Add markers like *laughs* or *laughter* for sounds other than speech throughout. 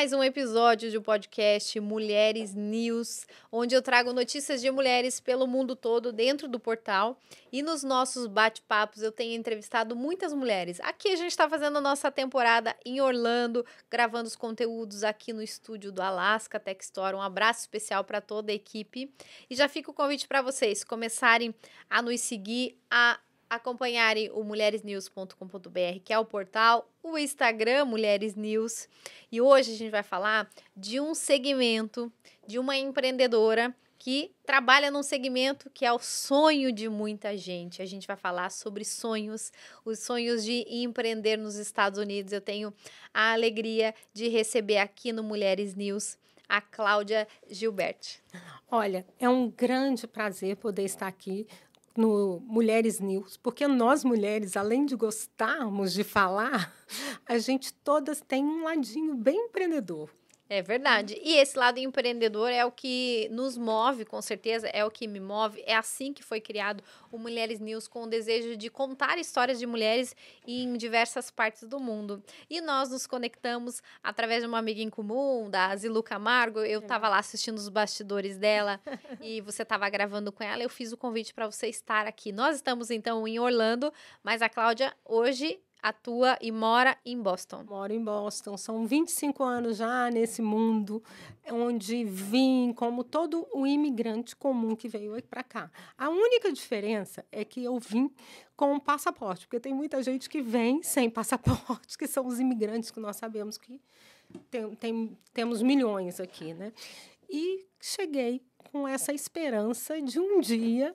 mais um episódio do podcast Mulheres News, onde eu trago notícias de mulheres pelo mundo todo dentro do portal. E nos nossos bate-papos eu tenho entrevistado muitas mulheres. Aqui a gente está fazendo a nossa temporada em Orlando, gravando os conteúdos aqui no estúdio do Alaska Tech Store. Um abraço especial para toda a equipe. E já fica o convite para vocês começarem a nos seguir, a acompanharem o mulheresnews.com.br, que é o portal, o Instagram Mulheres News. E hoje a gente vai falar de um segmento, de uma empreendedora que trabalha num segmento que é o sonho de muita gente. A gente vai falar sobre sonhos, os sonhos de empreender nos Estados Unidos. Eu tenho a alegria de receber aqui no Mulheres News a Cláudia Gilberti. Olha, é um grande prazer poder estar aqui no Mulheres News, porque nós mulheres, além de gostarmos de falar, *laughs* a gente todas tem um ladinho bem empreendedor. É verdade. E esse lado empreendedor é o que nos move, com certeza, é o que me move. É assim que foi criado o Mulheres News, com o desejo de contar histórias de mulheres em diversas partes do mundo. E nós nos conectamos através de uma amiga em comum, da Zilu Camargo. Eu estava lá assistindo os bastidores dela *laughs* e você estava gravando com ela. Eu fiz o convite para você estar aqui. Nós estamos, então, em Orlando, mas a Cláudia hoje atua e mora em Boston. Moro em Boston. São 25 anos já nesse mundo, onde vim como todo o imigrante comum que veio para cá. A única diferença é que eu vim com passaporte, porque tem muita gente que vem sem *laughs* passaporte, que são os imigrantes que nós sabemos que tem, tem, temos milhões aqui, né? E cheguei com essa esperança de um dia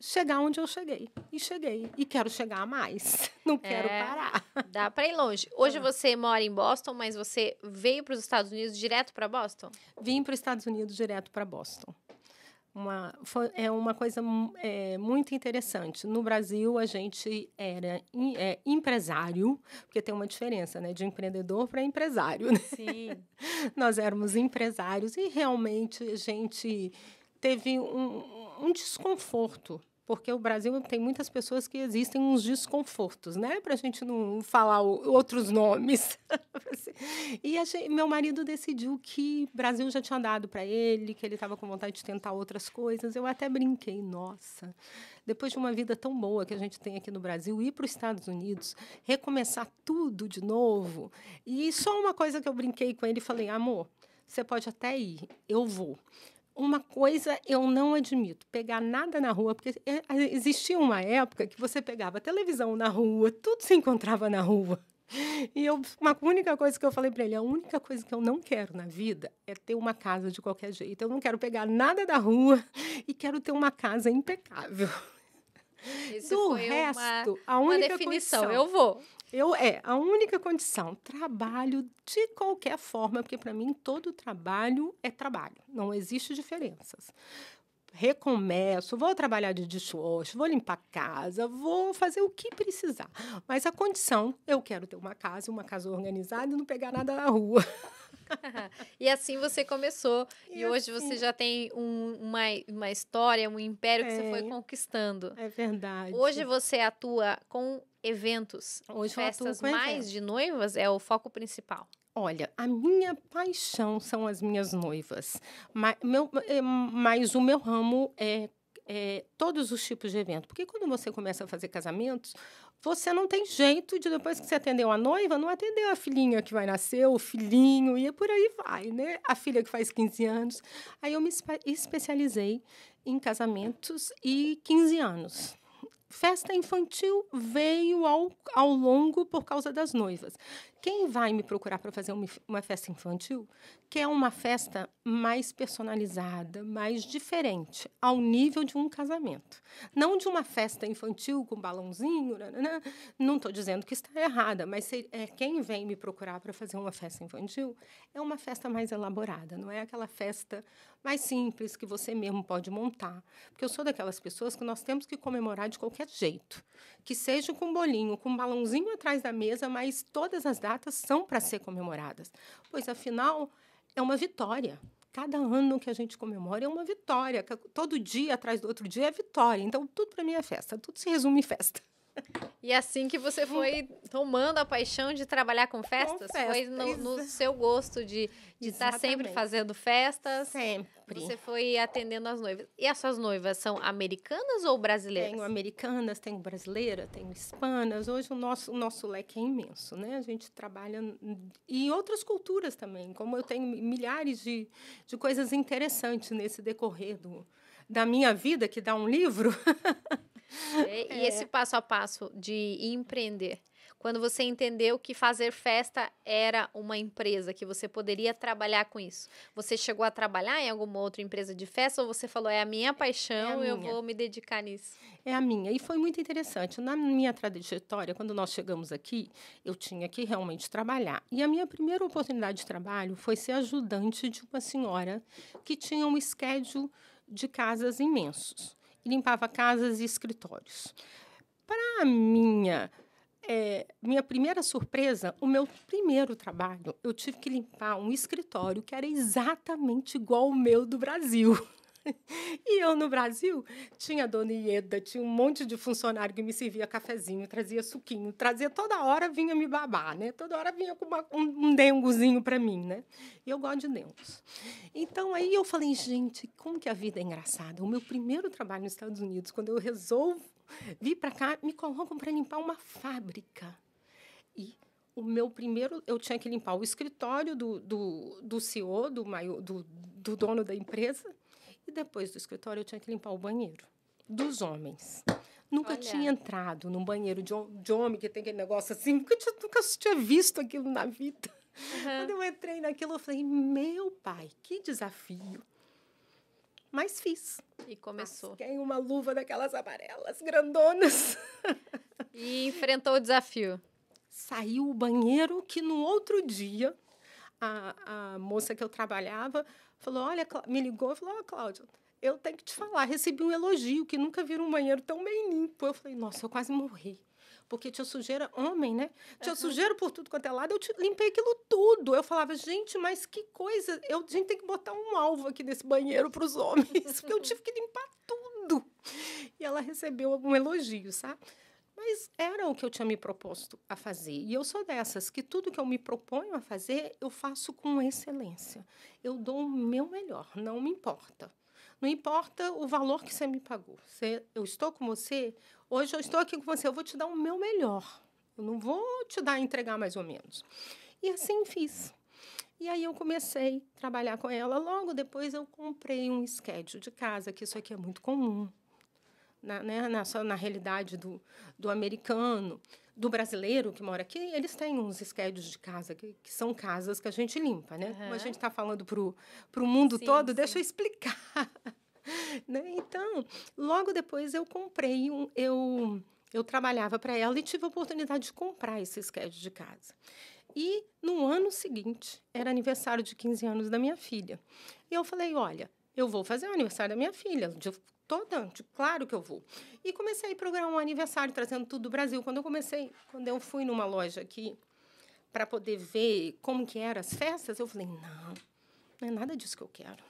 chegar onde eu cheguei. E cheguei. E quero chegar a mais. *laughs* Não quero é, parar. Dá para ir longe. Hoje é. você mora em Boston, mas você veio para os Estados Unidos direto para Boston? Vim para os Estados Unidos direto para Boston. Uma, foi, é uma coisa é, muito interessante. No Brasil, a gente era in, é, empresário, porque tem uma diferença né, de empreendedor para empresário. Né? Sim. *laughs* Nós éramos empresários e realmente a gente teve um, um desconforto porque o Brasil tem muitas pessoas que existem uns desconfortos, né? Para a gente não falar o, outros nomes. *laughs* e meu marido decidiu que o Brasil já tinha dado para ele, que ele estava com vontade de tentar outras coisas. Eu até brinquei, nossa, depois de uma vida tão boa que a gente tem aqui no Brasil, ir para os Estados Unidos, recomeçar tudo de novo. E só uma coisa que eu brinquei com ele, falei, amor, você pode até ir, eu vou uma coisa eu não admito, pegar nada na rua, porque é, existia uma época que você pegava televisão na rua, tudo se encontrava na rua. E eu, uma única coisa que eu falei para ele, a única coisa que eu não quero na vida é ter uma casa de qualquer jeito. Eu não quero pegar nada da rua e quero ter uma casa impecável. Isso Do resto, uma, a única uma definição. Condição, eu vou. Eu é a única condição, trabalho de qualquer forma, porque para mim todo trabalho é trabalho, não existe diferenças. Recomeço, vou trabalhar de dishwasher, vou limpar casa, vou fazer o que precisar. Mas a condição, eu quero ter uma casa, uma casa organizada e não pegar nada na rua. *laughs* *laughs* e assim você começou. E, e hoje assim... você já tem um, uma, uma história, um império que é, você foi é. conquistando. É verdade. Hoje você atua com eventos. Hoje festas mais de noivas é o foco principal. Olha, a minha paixão são as minhas noivas, mas, meu, eh, mas o meu ramo é, é todos os tipos de evento. Porque quando você começa a fazer casamentos, você não tem jeito de depois que você atendeu a noiva, não atender a filhinha que vai nascer, o filhinho, e é por aí vai, né? A filha que faz 15 anos. Aí eu me especializei em casamentos e 15 anos. Festa infantil veio ao, ao longo por causa das noivas. Quem vai me procurar para fazer uma festa infantil quer uma festa mais personalizada, mais diferente, ao nível de um casamento. Não de uma festa infantil com balãozinho, nananã. não estou dizendo que está errada, mas se, é, quem vem me procurar para fazer uma festa infantil é uma festa mais elaborada, não é aquela festa mais simples que você mesmo pode montar. Porque eu sou daquelas pessoas que nós temos que comemorar de qualquer jeito, que seja com bolinho, com balãozinho atrás da mesa, mas todas as datas são para ser comemoradas, pois afinal é uma vitória. Cada ano que a gente comemora é uma vitória. Todo dia atrás do outro dia é vitória. Então tudo para mim é festa. Tudo se resume em festa. E assim que você foi tomando a paixão de trabalhar com festas, com festas foi no, no, seu gosto de estar tá sempre fazendo festas. Sempre. Você foi atendendo as noivas. E as suas noivas são americanas ou brasileiras? Tenho americanas, tenho brasileira, tenho hispanas. Hoje o nosso, o nosso leque é imenso, né? A gente trabalha em outras culturas também. Como eu tenho milhares de, de coisas interessantes nesse decorrer do, da minha vida, que dá um livro. *laughs* É, e é. esse passo a passo de empreender. Quando você entendeu que fazer festa era uma empresa, que você poderia trabalhar com isso. Você chegou a trabalhar em alguma outra empresa de festa ou você falou, é a minha paixão, é, é a eu vou me dedicar nisso? É a minha. E foi muito interessante. Na minha trajetória, quando nós chegamos aqui, eu tinha que realmente trabalhar. E a minha primeira oportunidade de trabalho foi ser ajudante de uma senhora que tinha um schedule de casas imensos limpava casas e escritórios. Para minha é, minha primeira surpresa, o meu primeiro trabalho, eu tive que limpar um escritório que era exatamente igual ao meu do Brasil. *laughs* e eu no Brasil tinha a dona Ieda, tinha um monte de funcionário que me servia cafezinho, trazia suquinho, trazia toda hora vinha me babar, né? Toda hora vinha com uma, um, um para mim, né? E eu gosto de dengos. Então aí eu falei, gente, como que a vida é engraçada. O meu primeiro trabalho nos Estados Unidos, quando eu resolvo vir para cá, me colocam para limpar uma fábrica. E o meu primeiro, eu tinha que limpar o escritório do, do, do CEO, do, maior, do, do dono da empresa, e depois do escritório eu tinha que limpar o banheiro dos homens. Nunca Olha. tinha entrado num banheiro de, de, homem que tem aquele negócio assim, nunca eu nunca tinha visto aquilo na vida. Uhum. Quando eu entrei naquilo, eu falei: meu pai, que desafio. Mas fiz. E começou. Fiquei uma luva daquelas amarelas, grandonas. *laughs* E enfrentou o desafio. Saiu o banheiro que no outro dia a, a moça que eu trabalhava Falou, olha, me ligou e falou, ó, oh, eu tenho que te falar, recebi um elogio que nunca vi um banheiro tão bem limpo. Eu falei, nossa, eu quase morri. Porque tinha sujeira, homem, né? Tinha uhum. sujeira por tudo quanto é lado, eu limpei aquilo tudo. Eu falava, gente, mas que coisa, eu, a gente tem que botar um alvo aqui nesse banheiro para os homens, porque eu tive que limpar tudo. E ela recebeu algum elogio, sabe? Mas era o que eu tinha me proposto a fazer. E eu sou dessas que tudo que eu me proponho a fazer, eu faço com excelência. Eu dou o meu melhor, não me importa. Não importa o valor que você me pagou. Você, eu estou com você, hoje eu estou aqui com você, eu vou te dar o meu melhor. Eu não vou te dar entregar mais ou menos. E assim fiz. E aí eu comecei a trabalhar com ela. Logo depois eu comprei um schedule de casa, que isso aqui é muito comum na, né, na, na realidade do, do americano, do brasileiro que mora aqui, eles têm uns esquedos de casa, que, que, são casas que a gente limpa, né? Uhum. Como a gente está falando para o mundo sim, todo, sim. deixa eu explicar. *laughs* né? Então, logo depois eu comprei um. Eu, eu trabalhava para ela e tive a oportunidade de comprar esse esquete de casa. E no ano seguinte, era aniversário de 15 anos da minha filha. E eu falei: olha, eu vou fazer o aniversário da minha filha toda, tipo, claro que eu vou. E comecei a programar um aniversário, trazendo tudo do Brasil. Quando eu comecei, quando eu fui numa loja aqui para poder ver como que eram as festas, eu falei, não, não é nada disso que eu quero.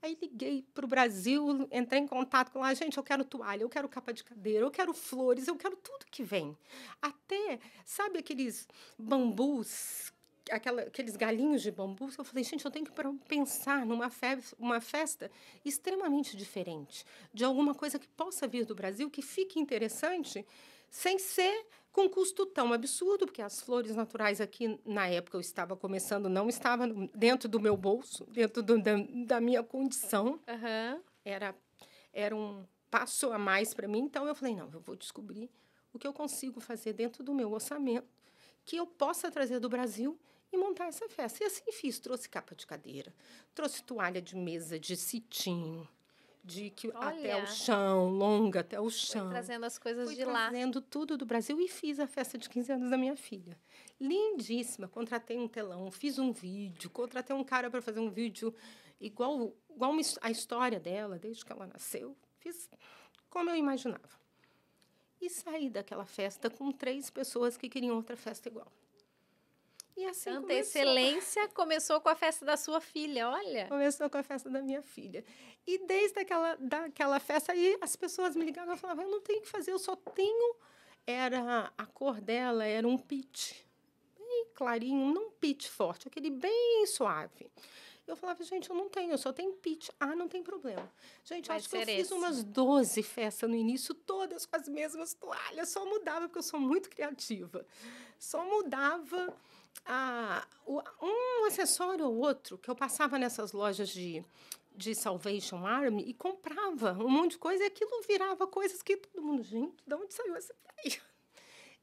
Aí liguei para o Brasil, entrei em contato com lá, gente, eu quero toalha, eu quero capa de cadeira, eu quero flores, eu quero tudo que vem. Até, sabe aqueles bambus aquela, aqueles galinhos de bambu, eu falei, gente, eu tenho que pensar numa fe uma festa extremamente diferente, de alguma coisa que possa vir do Brasil, que fique interessante, sem ser com custo tão absurdo, porque as flores naturais aqui, na época eu estava começando, não estava dentro do meu bolso, dentro do, da, da, minha condição. Uhum. Era, era um passo a mais para mim, então eu falei, não, eu vou descobrir o que eu consigo fazer dentro do meu orçamento, que eu possa trazer do Brasil e montar essa festa. E assim fiz, trouxe capa de cadeira, trouxe toalha de mesa de citim, de que Olha. até o chão, longa até o chão. Foi trazendo as coisas Fui de trazendo lá. Trazendo tudo do Brasil e fiz a festa de 15 anos da minha filha. Lindíssima, contratei um telão, fiz um vídeo, contratei um cara para fazer um vídeo igual igual a história dela desde que ela nasceu. Fiz como eu imaginava. E saí daquela festa com três pessoas que queriam outra festa igual. E assim Tanta começou. excelência começou com a festa da sua filha, olha. Começou com a festa da minha filha. E desde aquela daquela festa aí as pessoas me ligavam e falavam: "Eu não tenho o que fazer, eu só tenho era a cor dela era um pitch. Bem clarinho, não pitch forte, aquele bem suave. Eu falava, gente, eu não tenho, eu só tenho pitch. Ah, não tem problema. Gente, Vai acho que eu esse. fiz umas 12 festas no início, todas com as mesmas toalhas, só mudava, porque eu sou muito criativa. Só mudava um acessório ou outro que eu passava nessas lojas de, de Salvation Army e comprava um monte de coisa e aquilo virava coisas que todo mundo, gente, de onde saiu essa ideia?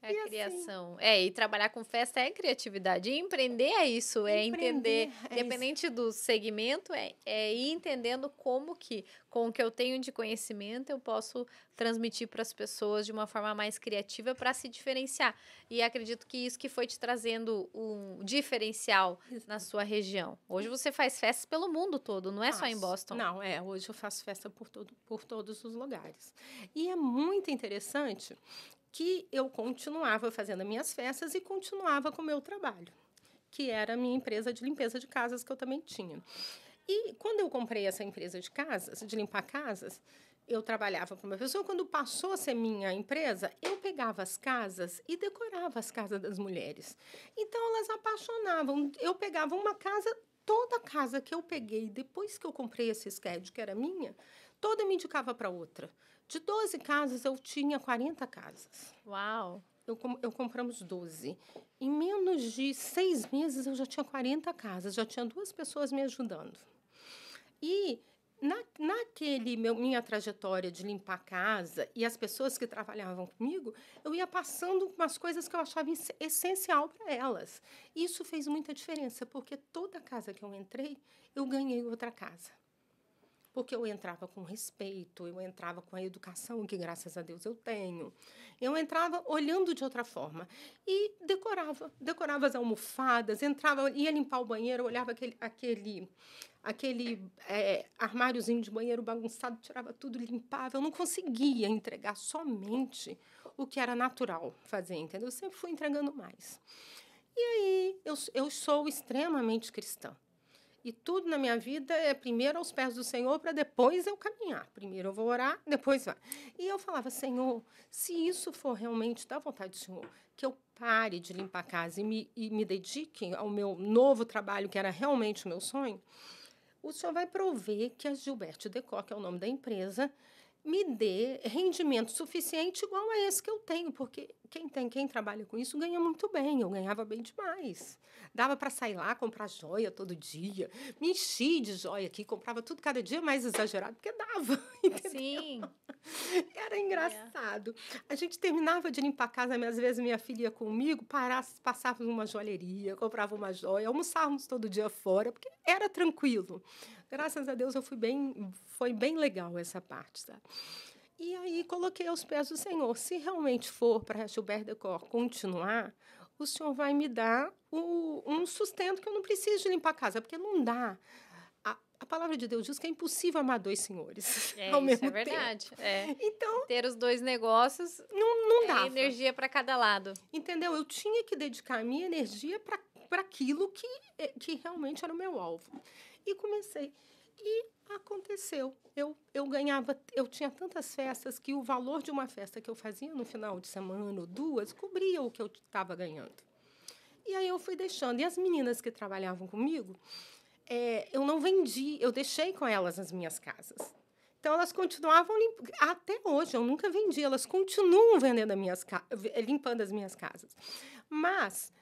É e assim, criação. Assim, é, e trabalhar com festa é criatividade. E empreender é isso, é entender, é independente isso. do segmento, é, é ir entendendo como que, com o que eu tenho de conhecimento, eu posso transmitir para as pessoas de uma forma mais criativa para se diferenciar. E acredito que isso que foi te trazendo um diferencial isso. na sua região. Hoje hum. você faz festas pelo mundo todo, não é faço. só em Boston. Não, é, hoje eu faço festa por, todo, por todos os lugares. E é muito interessante que eu continuava fazendo as minhas festas e continuava com o meu trabalho, que era a minha empresa de limpeza de casas que eu também tinha. E quando eu comprei essa empresa de casas, de limpar casas, eu trabalhava para uma pessoa, quando passou a ser minha empresa, eu pegava as casas e decorava as casas das mulheres. Então elas apaixonavam. Eu pegava uma casa, toda casa que eu peguei depois que eu comprei esse sketch que era minha, toda me indicava para outra. De 12 casas, eu tinha 40 casas. Uau! Eu, eu compramos 12. Em menos de seis meses, eu já tinha 40 casas, já tinha duas pessoas me ajudando. E na, naquele meu, minha trajetória de limpar casa e as pessoas que trabalhavam comigo, eu ia passando umas coisas que eu achava essencial para elas. Isso fez muita diferença, porque toda casa que eu entrei, eu ganhei outra casa porque eu entrava com respeito, eu entrava com a educação que, graças a Deus, eu tenho. Eu entrava olhando de outra forma e decorava, decorava as almofadas, entrava, ia limpar o banheiro, olhava aquele, aquele aquele é, armáriozinho de banheiro bagunçado, tirava tudo, limpava. Eu não conseguia entregar somente o que era natural fazer, entendeu? Eu sempre fui entregando mais. E aí eu, eu sou extremamente cristã. E tudo na minha vida é primeiro aos pés do Senhor para depois eu caminhar. Primeiro eu vou orar, depois vai. E eu falava, Senhor, se isso for realmente da vontade do Senhor, que eu pare de limpar a casa e me, e me dedique ao meu novo trabalho, que era realmente o meu sonho, o Senhor vai prover que a Gilberto Decor, que é o nome da empresa, me dê rendimento suficiente igual a esse que eu tenho, porque quem tem, quem trabalha com isso, ganha muito bem. Eu ganhava bem demais. Dava para sair lá, comprar joia todo dia. Me enchi de joia aqui, comprava tudo cada dia mais exagerado, porque dava. *laughs* Entendeu? Sim. Era engraçado. É. A gente terminava de limpar a casa, às vezes minha filha ia comigo, parasse, passava numa joalheria, comprava uma joia, almoçávamos todo dia fora, porque era tranquilo. Graças a Deus eu fui bem, foi bem legal essa parte, sabe? E aí coloquei aos pés do Senhor, se realmente for para Gilbert Decor continuar, o Senhor vai me dar o, um sustento que eu não preciso de limpar a casa, porque não dá. A, palavra de Deus diz que é impossível amar dois senhores *laughs* é, ao é mesmo é verdade. tempo. É. Então ter os dois negócios não não dá. É energia para cada lado. Entendeu? Eu tinha que dedicar a minha energia para para aquilo que eh, que realmente era o meu alvo. E comecei e aconteceu. Eu, eu ganhava, eu tinha tantas festas que o valor de uma festa que eu fazia no final de semana ou duas cobria o que eu estava ganhando. E aí eu fui deixando. E as meninas que trabalhavam comigo, é, eu não vendi, eu deixei com elas as minhas casas. Então elas continuavam limpando. Até hoje, eu nunca vendi, elas continuam vendendo as minhas limpando as minhas casas. Mas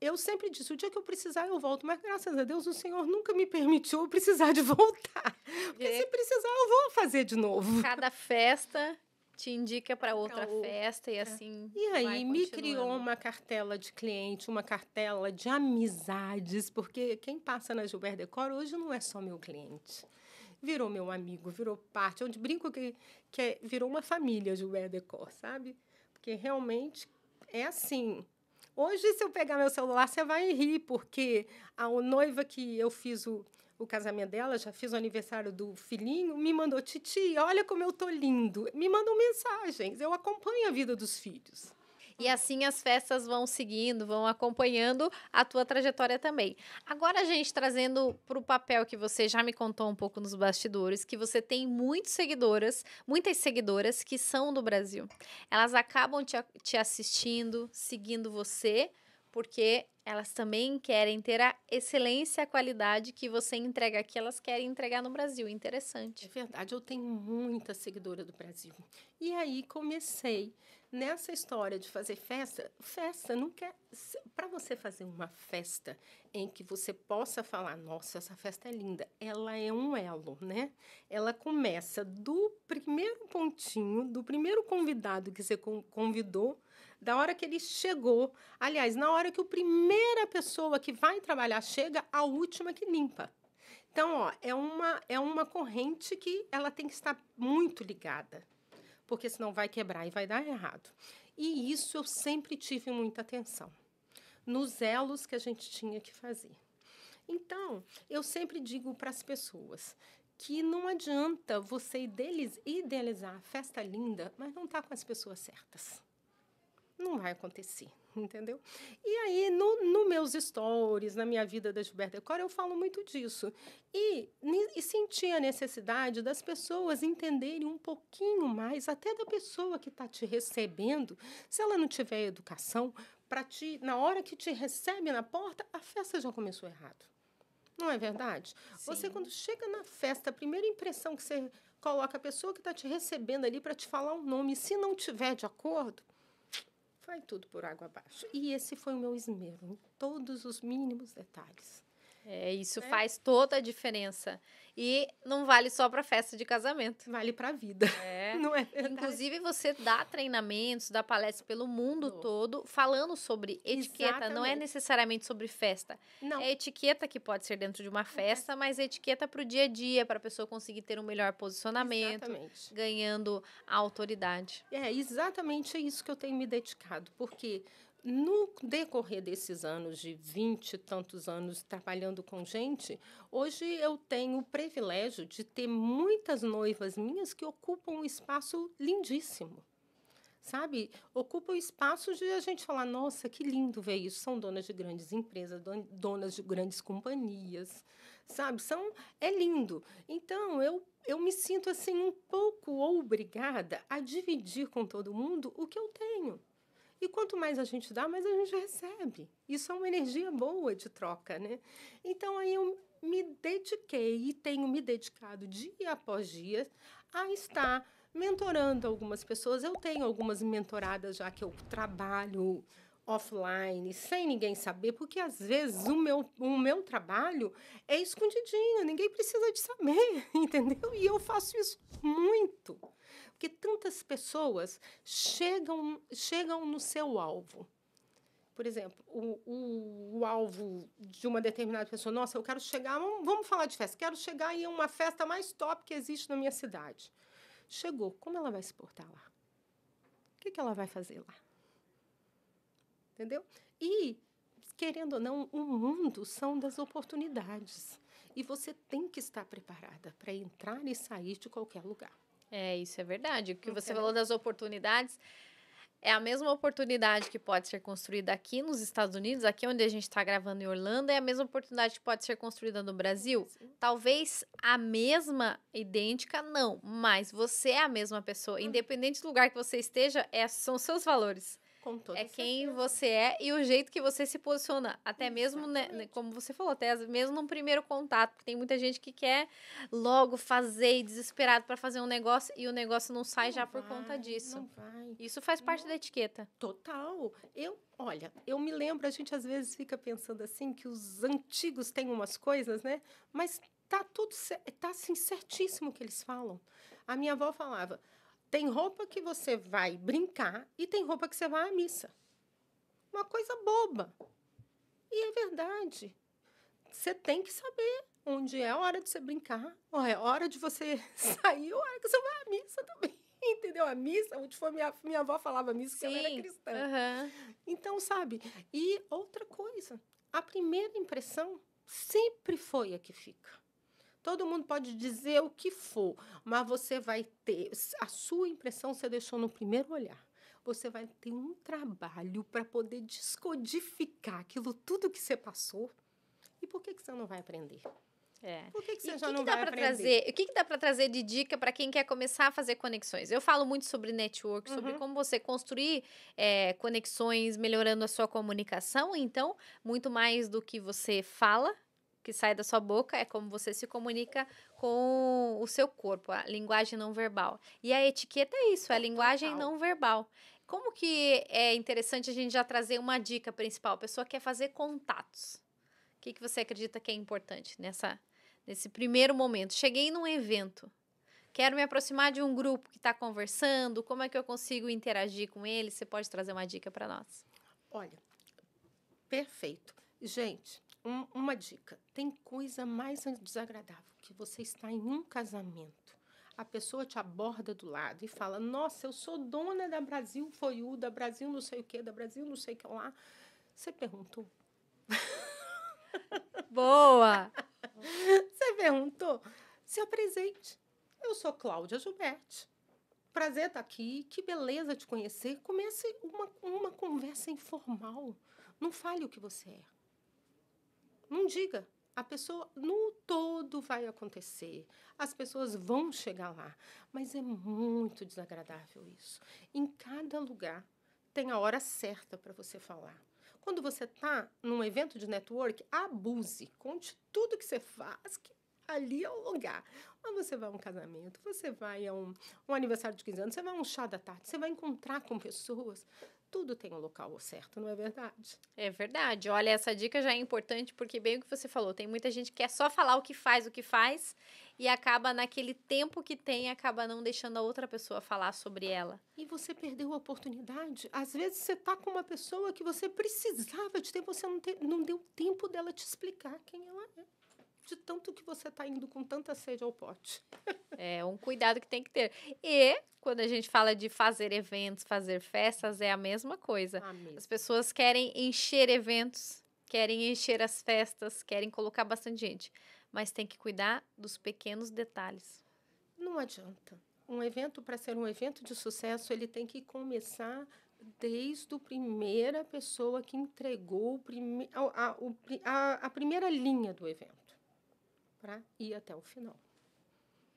eu sempre disse, o dia que eu precisar, eu volto. Mas, graças a Deus, o Senhor nunca me permitiu eu *laughs* precisar de voltar. Porque é. se precisar, eu vou fazer de novo. Cada festa te indica para outra então, festa e assim. E aí me criou uma cartela de cliente, uma cartela de amizades, porque quem passa na Gilbert Decor hoje não é só meu cliente. Virou meu amigo, virou parte. Eu é brinco que, que é, virou uma família Gilbert Decor, sabe? Porque realmente é assim Hoje, se eu pegar meu celular, você vai rir, porque a noiva que eu fiz o, o casamento dela, já fiz o aniversário do filhinho, me mandou, Titi, olha como eu tô lindo. Me mandam mensagens, eu acompanho a vida dos filhos. E assim as festas vão seguindo, vão acompanhando a tua trajetória também. Agora, gente, trazendo para o papel que você já me contou um pouco nos bastidores, que você tem muitos seguidoras, muitas seguidoras que são do Brasil. Elas acabam te, te assistindo, seguindo você, porque elas também querem ter a excelência, a qualidade que você entrega aqui, elas querem entregar no Brasil. Interessante. É verdade, eu tenho muita seguidora do Brasil. E aí comecei nessa história de fazer festa, festa nunca. Para você fazer uma festa em que você possa falar, nossa, essa festa é linda, ela é um elo, né? Ela começa do primeiro pontinho, do primeiro convidado que você convidou, da hora que ele chegou. Aliás, na hora que a primeira pessoa que vai trabalhar chega, a última que limpa. Então, ó, é uma, é uma corrente que ela tem que estar muito ligada porque senão vai quebrar e vai dar errado. E isso eu sempre tive muita atenção nos elos que a gente tinha que fazer. Então, eu sempre digo para as pessoas que não adianta você idealizar a festa linda, mas não tá com as pessoas certas não vai acontecer, *laughs* entendeu? E aí, no, no meus stories, na minha vida da Gilberta Decora, eu falo muito disso. E, e senti a necessidade das pessoas entenderem um pouquinho mais, até da pessoa que está te recebendo, se ela não tiver educação, para ti, na hora que te recebe na porta, a festa já começou errado. Não é verdade? Sim. Você, quando chega na festa, a primeira impressão que você coloca a pessoa que está te recebendo ali para te falar um nome, se não tiver de acordo, vai tudo por água abaixo. E esse foi o meu esmero, em todos os mínimos detalhes. É, isso é. faz toda a diferença. E não vale só para festa de casamento. Vale para a vida. É. É. Não é Inclusive, você dá treinamentos, dá palestras pelo mundo oh. todo falando sobre etiqueta. Exatamente. Não é necessariamente sobre festa. Não. É etiqueta que pode ser dentro de uma uhum. festa, é. mas é etiqueta para o dia a dia, para a pessoa conseguir ter um melhor posicionamento, exatamente. ganhando a autoridade. É, exatamente é isso que eu tenho me dedicado, porque no decorrer desses anos, de vinte e tantos anos trabalhando com gente, hoje eu tenho o privilégio de ter muitas noivas minhas que ocupam um espaço lindíssimo. Sabe? Ocupam espaço de a gente falar: nossa, que lindo ver isso. São donas de grandes empresas, donas de grandes companhias. Sabe? São, é lindo. Então, eu eu me sinto assim um pouco obrigada a dividir com todo mundo o que eu tenho. E quanto mais a gente dá, mais a gente recebe. Isso é uma energia boa de troca, né? Então aí eu me dediquei e tenho me dedicado dia após dia a estar mentorando algumas pessoas. Eu tenho algumas mentoradas já que eu trabalho offline, sem ninguém saber, porque às vezes o meu, o meu trabalho é escondidinho, ninguém precisa de saber, *laughs* entendeu? E eu faço isso muito. Porque tantas pessoas chegam, chegam no seu alvo. Por exemplo, o, o, o alvo de uma determinada pessoa, nossa, eu quero chegar, vamos, vamos falar de festa, quero chegar em uma festa mais top que existe na minha cidade. Chegou, como ela vai se portar lá? O que, que ela vai fazer lá? Entendeu? E querendo ou não, o mundo são das oportunidades. E você tem que estar preparada para entrar e sair de qualquer lugar. É, isso é verdade. O que você falou das oportunidades é a mesma oportunidade que pode ser construída aqui nos Estados Unidos, aqui onde a gente está gravando em Orlando, é a mesma oportunidade que pode ser construída no Brasil? Sim. Talvez a mesma, idêntica, não, mas você é a mesma pessoa. Hum. Independente do lugar que você esteja, é, são seus valores é quem você é e o jeito que você se posiciona. Até Exatamente. mesmo, né, né como você falou, até mesmo no primeiro contato, porque tem muita gente que quer logo fazer e desesperado para fazer um negócio e o negócio não sai não já vai, por conta disso. Isso faz parte não. da etiqueta. Total. Eu, olha, eu me lembro, a gente às vezes fica pensando assim que os antigos têm umas coisas, né? Mas tá tudo tá assim certíssimo o que eles falam. A minha avó falava: tem roupa que você vai brincar e tem roupa que você vai à missa. Uma coisa boba. E é verdade. Você tem que saber onde é a hora de você brincar, ou é hora de você *laughs* sair, ou é hora que você vai à missa também. *laughs* Entendeu? A missa, onde foi minha, minha avó falava missa, porque ela era cristã. Uhum. Então, sabe? E outra coisa, a primeira impressão sempre foi a que fica. Todo mundo pode dizer o que for, mas você vai ter a sua impressão você deixou no primeiro olhar. Você vai ter um trabalho para poder descodificar aquilo tudo que você passou. E por que, que você não vai aprender? É. Por que, que você e já que não que dá vai aprender? Trazer, o que, que dá para trazer de dica para quem quer começar a fazer conexões? Eu falo muito sobre network, sobre uhum. como você construir é, conexões, melhorando a sua comunicação. Então, muito mais do que você fala, que sai da sua boca é como você se comunica com o seu corpo, a linguagem não verbal. E a etiqueta é isso, é a linguagem não verbal. Como que é interessante a gente já trazer uma dica principal? A pessoa quer fazer contatos. O que, que você acredita que é importante nessa, nesse primeiro momento? Cheguei num evento, quero me aproximar de um grupo que está conversando, como é que eu consigo interagir com ele? Você pode trazer uma dica para nós? Olha, perfeito. Gente, um, uma dica: tem coisa mais desagradável que você está em um casamento a pessoa te aborda do lado e fala: Nossa, eu sou dona da Brasil foi o da Brasil não sei o que, da Brasil não sei o que lá. Você perguntou? *laughs* Boa! Você perguntou? Se apresente. Eu sou Cláudia Gilberti. Prazer estar tá aqui, que beleza te conhecer. Comece uma, uma conversa informal. Não fale o que você é não diga. A pessoa no todo vai acontecer. As pessoas vão chegar lá. Mas é muito desagradável isso. Em cada lugar tem a hora certa para você falar. Quando você está num evento de network, abuse. Conte tudo que você faz, que ali é o lugar. Mas você vai a um casamento, você vai a um, um aniversário de 15 anos, você vai a um chá da tarde, você vai encontrar com pessoas tudo tem um local certo, não é verdade? É verdade. Olha, essa dica já é importante porque, bem o que você falou, tem muita gente que é só falar o que faz, o que faz, e acaba naquele tempo que tem, acaba não deixando a outra pessoa falar sobre ela. E você perdeu a oportunidade. Às vezes você tá com uma pessoa que você precisava de tempo, você não, te, não deu tempo dela te explicar quem ela é de tanto que você está indo com tanta sede ao pote. *laughs* É um cuidado que tem que ter. E quando a gente fala de fazer eventos, fazer festas, é a mesma coisa. As pessoas querem encher eventos, querem encher as festas, querem colocar bastante gente, mas tem que cuidar dos pequenos detalhes. Não adianta. Um evento para ser um evento de sucesso, ele tem que começar desde a primeira pessoa que entregou a, a, a, a primeira linha do evento para ir até o final.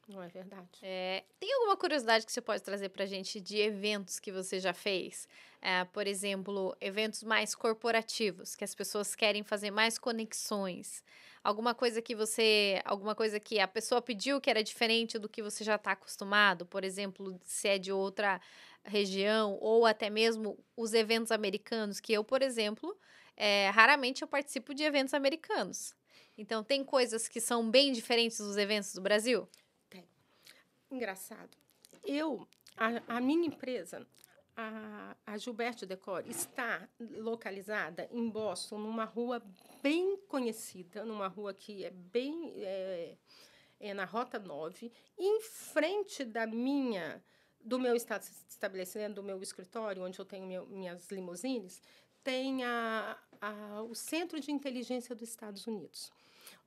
Não é verdade? É, tem alguma curiosidade que você pode trazer para a gente de eventos que você já fez? É, por exemplo, eventos mais corporativos, que as pessoas querem fazer mais conexões. Alguma coisa que você. Alguma coisa que a pessoa pediu que era diferente do que você já está acostumado? Por exemplo, se é de outra região, ou até mesmo os eventos americanos, que eu, por exemplo, é, raramente eu participo de eventos americanos. Então, tem coisas que são bem diferentes dos eventos do Brasil? Tem. Engraçado. Eu, a, a minha empresa, a, a Gilberto Decor, está localizada em Boston, numa rua bem conhecida, numa rua que é bem. É, é na Rota 9, em frente da minha do meu estabelecimento, do meu escritório, onde eu tenho meu, minhas limusines, tem a, a, o Centro de Inteligência dos Estados Unidos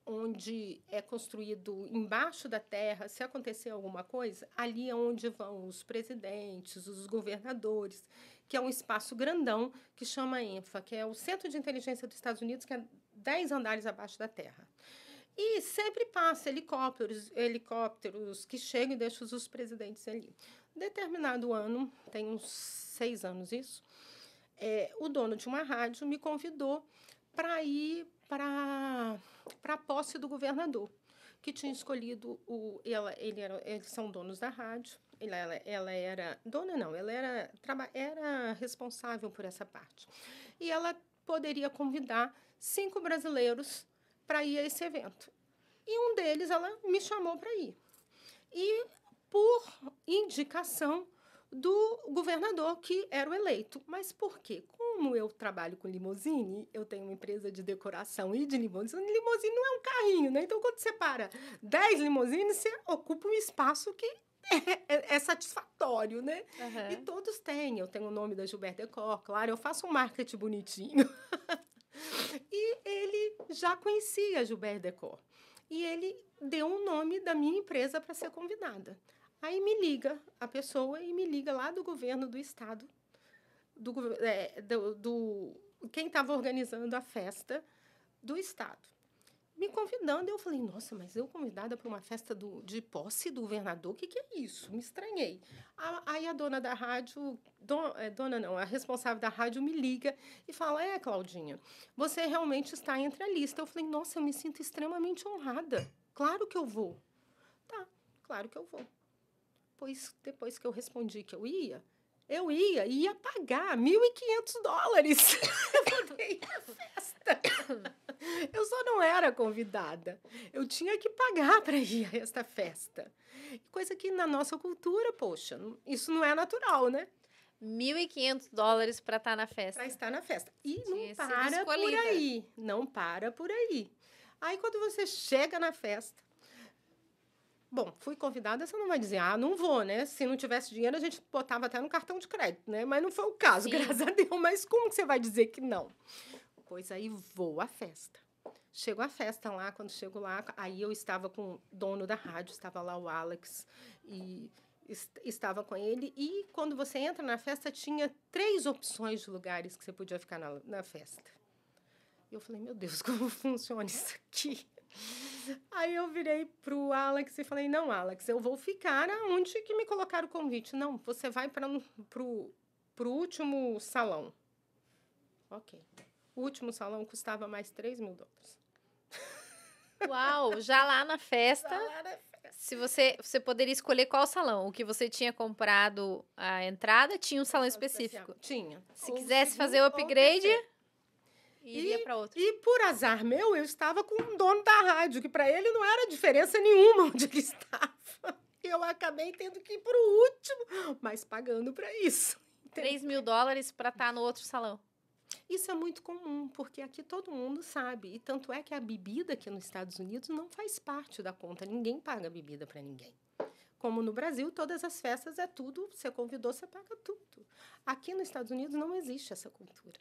onde é construído embaixo da terra, se acontecer alguma coisa, ali é onde vão os presidentes, os governadores, que é um espaço grandão que chama ENFA, que é o Centro de Inteligência dos Estados Unidos, que é 10 andares abaixo da terra. E sempre passa helicópteros, helicópteros que chegam e deixam os presidentes ali. Determinado ano, tem uns seis anos isso, é, o dono de uma rádio me convidou para ir para para a posse do governador, que tinha escolhido o. Ela, ele era, eles são donos da rádio. Ela, ela, ela era dona, não, ela era, traba, era responsável por essa parte. E ela poderia convidar cinco brasileiros para ir a esse evento. E um deles ela me chamou para ir. E por indicação do governador que era o eleito. Mas por quê? como eu trabalho com limousine, eu tenho uma empresa de decoração e de limousine. Limousine não é um carrinho, né? Então, quando você para 10 limousines, você ocupa um espaço que é, é, é satisfatório, né? Uhum. E todos têm. Eu tenho o nome da Gilberta Decor, claro. Eu faço um marketing bonitinho. *laughs* e ele já conhecia a Gilberta Decor. E ele deu o um nome da minha empresa para ser convidada. Aí me liga a pessoa e me liga lá do governo do estado do, é, do, do quem estava organizando a festa do Estado. Me convidando, eu falei, nossa, mas eu convidada para uma festa do, de posse do governador, o que, que é isso? Me estranhei. A, aí a dona da rádio, don, é, dona não, a responsável da rádio me liga e fala, é, Claudinha, você realmente está entre a lista. Eu falei, nossa, eu me sinto extremamente honrada. Claro que eu vou. Tá, claro que eu vou. Pois depois que eu respondi que eu ia, eu ia e ia pagar 1.500 dólares para poder ir à festa. Eu só não era convidada. Eu tinha que pagar para ir a esta festa. Coisa que na nossa cultura, poxa, isso não é natural, né? 1.500 dólares para estar tá na festa. Para estar na festa. E não para escolhida. por aí. Não para por aí. Aí quando você chega na festa, Bom, fui convidada, você não vai dizer, ah, não vou, né? Se não tivesse dinheiro, a gente botava até no cartão de crédito, né? Mas não foi o caso, Sim. graças a Deus. Mas como que você vai dizer que não? Pois aí vou à festa. Chego à festa lá, quando chego lá, aí eu estava com o dono da rádio, estava lá o Alex, e estava com ele. E quando você entra na festa, tinha três opções de lugares que você podia ficar na, na festa. E eu falei, meu Deus, *laughs* como funciona isso aqui? *laughs* Aí eu virei pro Alex e falei: "Não, Alex, eu vou ficar aonde que me colocaram o convite. Não, você vai para pro pro último salão." OK. O último salão custava mais 3 mil dólares. *laughs* Uau, já lá na festa. Já lá na festa. Se você, você poderia escolher qual salão, o que você tinha comprado a entrada, tinha um salão específico. Tinha. Se ou quisesse fazer o upgrade, e, iria para outro. E por azar meu, eu estava com o dono da rádio, que para ele não era diferença nenhuma *laughs* onde ele estava. Eu acabei tendo que ir para o último, mas pagando para isso. 3 *laughs* mil dólares para estar tá no outro salão. Isso é muito comum, porque aqui todo mundo sabe. E tanto é que a bebida aqui nos Estados Unidos não faz parte da conta. Ninguém paga bebida para ninguém. Como no Brasil, todas as festas é tudo, você convidou, você paga tudo. Aqui nos Estados Unidos não existe essa cultura.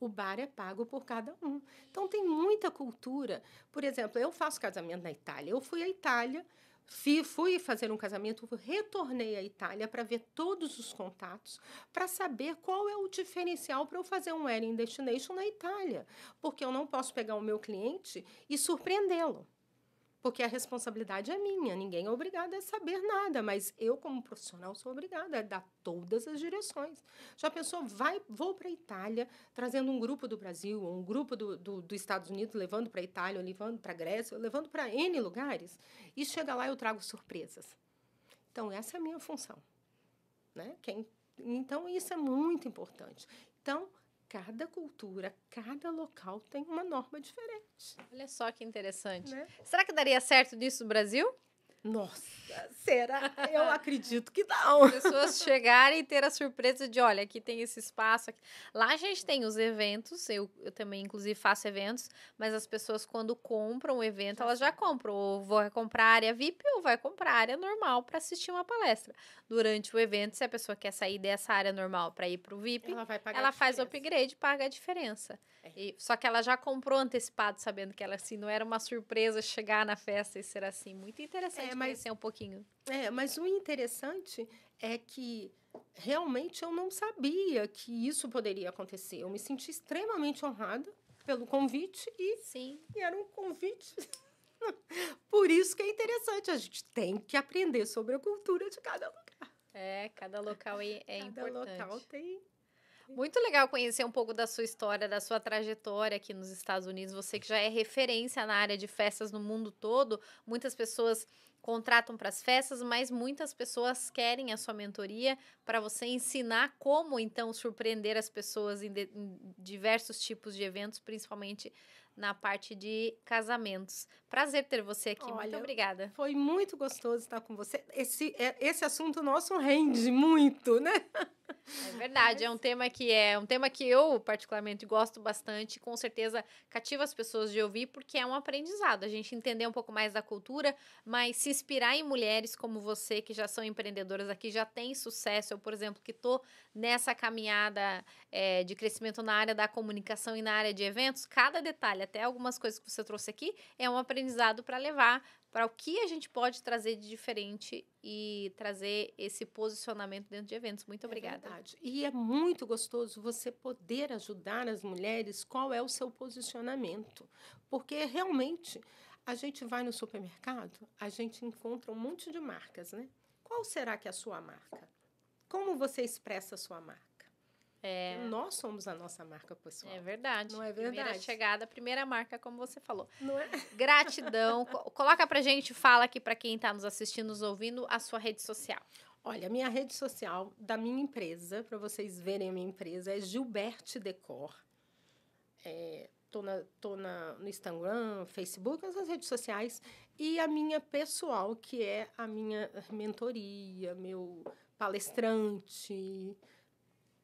O bar é pago por cada um. Então tem muita cultura. Por exemplo, eu faço casamento na Itália. Eu fui à Itália, fui fazer um casamento, retornei à Itália para ver todos os contatos, para saber qual é o diferencial para eu fazer um wedding destination na Itália, porque eu não posso pegar o meu cliente e surpreendê-lo. Porque a responsabilidade é minha, ninguém é obrigado a saber nada, mas eu, como profissional, sou obrigada a dar todas as direções. Já pensou vai, vou para a Itália, trazendo um grupo do Brasil, ou um grupo do, do, dos Estados Unidos, levando para a Itália, levando para a Grécia, levando para N lugares, e chega lá eu trago surpresas. Então, essa é a minha função. Né? Quem, então, isso é muito importante. Então, cada cultura, cada local tem uma norma diferente. Olha só que interessante. Né? Será que daria certo nisso no Brasil? Nossa, *laughs* será? Eu acredito que não. As pessoas chegarem e ter a surpresa de, olha, aqui tem esse espaço. Aqui. Lá a gente tem os eventos, eu, eu também, inclusive, faço eventos, mas as pessoas, quando compram o evento, elas já compram. Ou vão comprar área VIP ou vai comprar área normal para assistir uma palestra. Durante o evento, se a pessoa quer sair dessa área normal para ir para o VIP, ela, ela faz o upgrade paga a diferença. É. E, só que ela já comprou antecipado, sabendo que ela, assim, não era uma surpresa chegar na festa e ser assim. Muito interessante. É é, mas, conhecer um pouquinho. É, mas o interessante é que realmente eu não sabia que isso poderia acontecer. Eu me senti extremamente honrada pelo convite e, Sim. e era um convite. *laughs* Por isso que é interessante, a gente tem que aprender sobre a cultura de cada lugar. É, cada local é, é cada importante. Cada local tem muito legal conhecer um pouco da sua história, da sua trajetória aqui nos Estados Unidos. Você que já é referência na área de festas no mundo todo, muitas pessoas contratam para as festas, mas muitas pessoas querem a sua mentoria para você ensinar como então surpreender as pessoas em, de, em, diversos tipos de eventos, principalmente na parte de casamentos. Prazer ter você aqui. Olha, muito obrigada. Foi muito gostoso estar com você. Esse, é, esse assunto nosso rende muito, né? *laughs* É *laughs* verdade, é um tema que é um tema que eu particularmente gosto bastante, com certeza cativa as pessoas de ouvir porque é um aprendizado, a gente entender um pouco mais da cultura, mas se inspirar em mulheres como você que já são empreendedoras aqui, já tem sucesso, eu por exemplo que estou nessa caminhada é, de crescimento na área da comunicação e na área de eventos, cada detalhe, até algumas coisas que você trouxe aqui, é um aprendizado para levar para o que a gente pode trazer de diferente e trazer esse posicionamento dentro de eventos. Muito é obrigada. É verdade. E é muito gostoso você poder ajudar as mulheres qual é o seu posicionamento. Porque realmente a gente vai no supermercado, a gente encontra um monte de marcas, né? Qual será que é a sua marca? Como você expressa a sua marca? É. Nós somos a nossa marca pessoal. É verdade. Não é verdade? Primeira chegada, primeira marca, como você falou. Não é? Gratidão. Coloca pra gente, fala aqui para quem está nos assistindo, nos ouvindo, a sua rede social. Olha, minha rede social da minha empresa, para vocês verem a minha empresa, é Gilberte Decor. É, tô na, tô na, no Instagram, Facebook, nas redes sociais. E a minha pessoal, que é a minha mentoria, meu palestrante,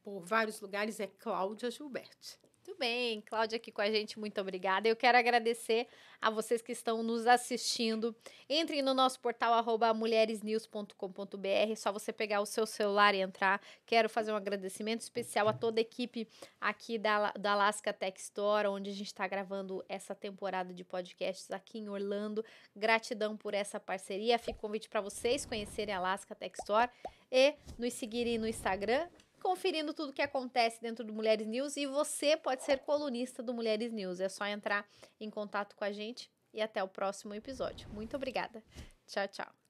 por vários lugares é Cláudia Gilberti. Muito bem, Cláudia aqui com a gente, muito obrigada. Eu quero agradecer a vocês que estão nos assistindo. Entrem no nosso portal arroba mulheresnews.com.br, é só você pegar o seu celular e entrar. Quero fazer um agradecimento especial a toda a equipe aqui da, da Alaska Tech Store, onde a gente está gravando essa temporada de podcasts aqui em Orlando. Gratidão por essa parceria. Fico convite para vocês conhecerem a Alaska Tech Store e nos seguirem no Instagram conferindo tudo o que acontece dentro do Mulheres News e você pode ser colunista do Mulheres News. É só entrar em contato com a gente e até o próximo episódio. Muito obrigada. Tchau, tchau.